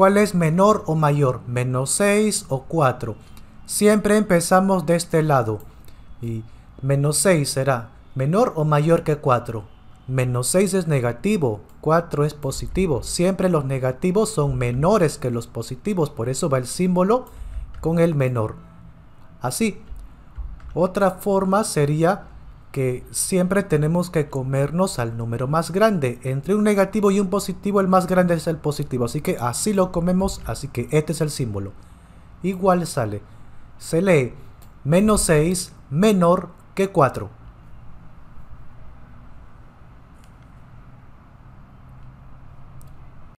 ¿Cuál es menor o mayor? Menos 6 o 4. Siempre empezamos de este lado. Y menos 6 será menor o mayor que 4. Menos 6 es negativo, 4 es positivo. Siempre los negativos son menores que los positivos, por eso va el símbolo con el menor. Así. Otra forma sería que siempre tenemos que comernos al número más grande. Entre un negativo y un positivo, el más grande es el positivo. Así que así lo comemos, así que este es el símbolo. Igual sale. Se lee menos 6 menor que 4.